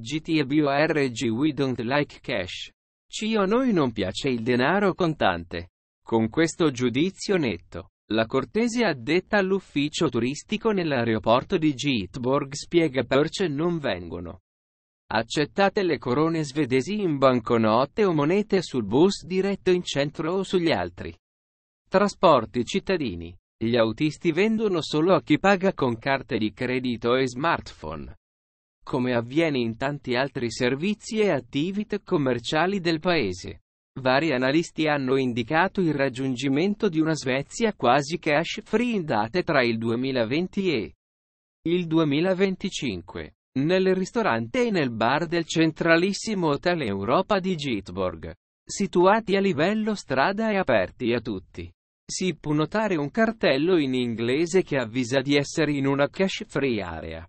GTBORG We don't like cash. Ci o noi non piace il denaro contante. Con questo giudizio netto. La cortese addetta all'ufficio turistico nell'aeroporto di Gitborg spiega perché non vengono accettate le corone svedesi in banconote o monete sul bus diretto in centro o sugli altri trasporti cittadini. Gli autisti vendono solo a chi paga con carte di credito e smartphone come avviene in tanti altri servizi e attività commerciali del paese. Vari analisti hanno indicato il raggiungimento di una Svezia quasi cash free in date tra il 2020 e il 2025. Nel ristorante e nel bar del centralissimo Hotel Europa di Gitborg, situati a livello strada e aperti a tutti si può notare un cartello in inglese che avvisa di essere in una cash free area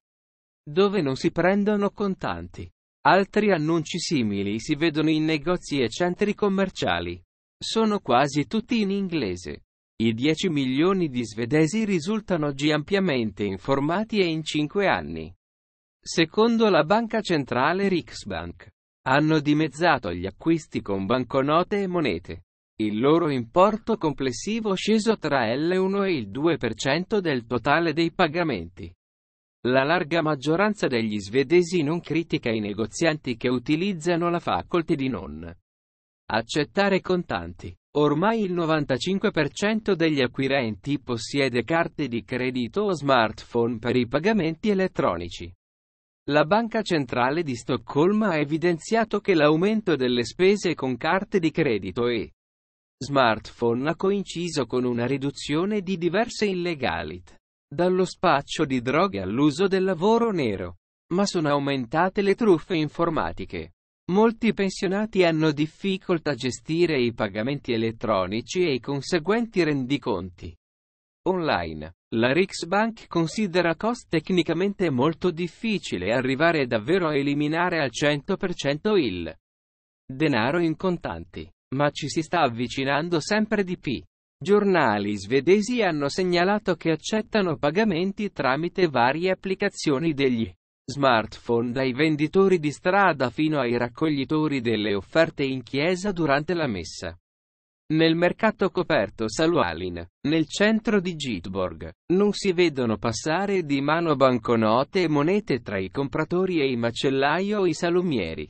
dove non si prendono contanti. Altri annunci simili si vedono in negozi e centri commerciali. Sono quasi tutti in inglese. I 10 milioni di svedesi risultano oggi ampiamente informati e in 5 anni. Secondo la banca centrale Riksbank, hanno dimezzato gli acquisti con banconote e monete. Il loro importo complessivo sceso tra l'1 e il 2% del totale dei pagamenti. La larga maggioranza degli svedesi non critica i negozianti che utilizzano la facoltà di non accettare contanti. Ormai il 95% degli acquirenti possiede carte di credito o smartphone per i pagamenti elettronici. La Banca Centrale di Stoccolma ha evidenziato che l'aumento delle spese con carte di credito e smartphone ha coinciso con una riduzione di diverse illegalità dallo spaccio di droghe all'uso del lavoro nero. Ma sono aumentate le truffe informatiche. Molti pensionati hanno difficoltà a gestire i pagamenti elettronici e i conseguenti rendiconti. Online, la Riksbank considera cost tecnicamente molto difficile arrivare davvero a eliminare al 100% il denaro in contanti, ma ci si sta avvicinando sempre di più. Giornali svedesi hanno segnalato che accettano pagamenti tramite varie applicazioni degli smartphone dai venditori di strada fino ai raccoglitori delle offerte in chiesa durante la messa. Nel mercato coperto Salualin, nel centro di Gitborg, non si vedono passare di mano banconote e monete tra i compratori e i macellaio o i salumieri.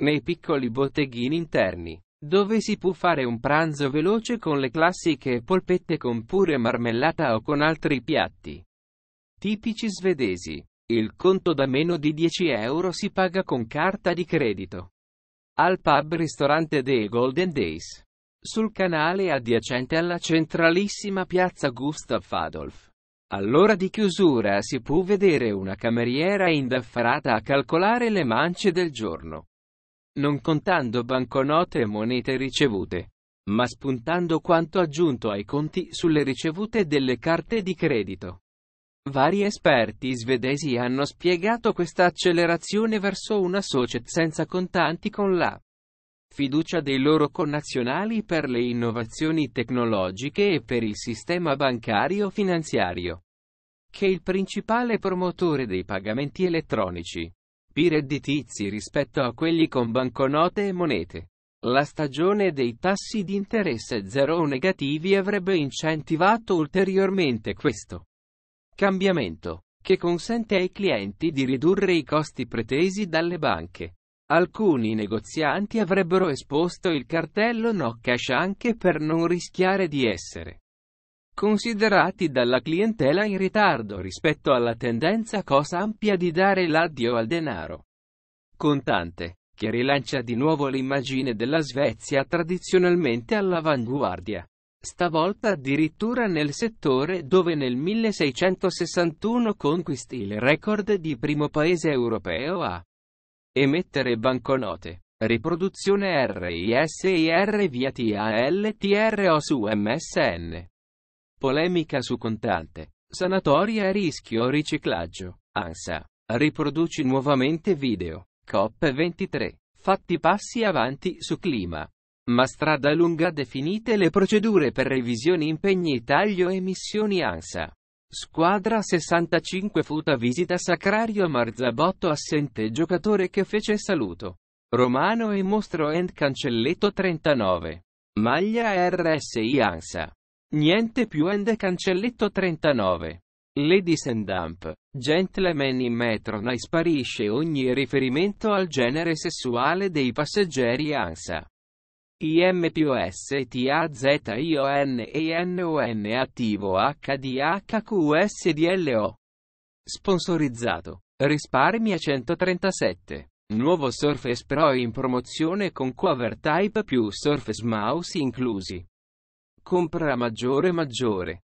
Nei piccoli botteghini interni, dove si può fare un pranzo veloce con le classiche polpette con pure marmellata o con altri piatti tipici svedesi. Il conto da meno di 10 euro si paga con carta di credito. Al pub ristorante dei Golden Days. Sul canale adiacente alla centralissima piazza Gustav Adolf. All'ora di chiusura si può vedere una cameriera indaffarata a calcolare le mance del giorno non contando banconote e monete ricevute, ma spuntando quanto aggiunto ai conti sulle ricevute delle carte di credito. Vari esperti svedesi hanno spiegato questa accelerazione verso una società senza contanti con la fiducia dei loro connazionali per le innovazioni tecnologiche e per il sistema bancario finanziario, che è il principale promotore dei pagamenti elettronici più redditizi rispetto a quelli con banconote e monete. La stagione dei tassi di interesse zero o negativi avrebbe incentivato ulteriormente questo cambiamento, che consente ai clienti di ridurre i costi pretesi dalle banche. Alcuni negozianti avrebbero esposto il cartello no cash anche per non rischiare di essere considerati dalla clientela in ritardo rispetto alla tendenza cosa ampia di dare l'addio al denaro contante, che rilancia di nuovo l'immagine della Svezia tradizionalmente all'avanguardia. Stavolta addirittura nel settore dove nel 1661 conquisti il record di primo paese europeo a emettere banconote. Riproduzione RIS via RVITA LTRO su MSN. Polemica su contante. Sanatoria a rischio riciclaggio. ANSA. Riproduci nuovamente video. COP23. Fatti passi avanti su clima. Ma strada lunga definite le procedure per revisioni impegni taglio emissioni ANSA. Squadra 65 futa visita Sacrario Marzabotto assente giocatore che fece saluto. Romano e mostro end cancelletto 39. Maglia RSI ANSA. Niente più end cancelletto 39. Ladies and Dump. Gentleman in Metrona sparisce ogni riferimento al genere sessuale dei passeggeri ANSA. IM più STAZION ENON attivo HDHQSDLO. Sponsorizzato. Risparmia 137. Nuovo Surface Pro in promozione con cover type più Surface Mouse inclusi. Compra maggiore maggiore.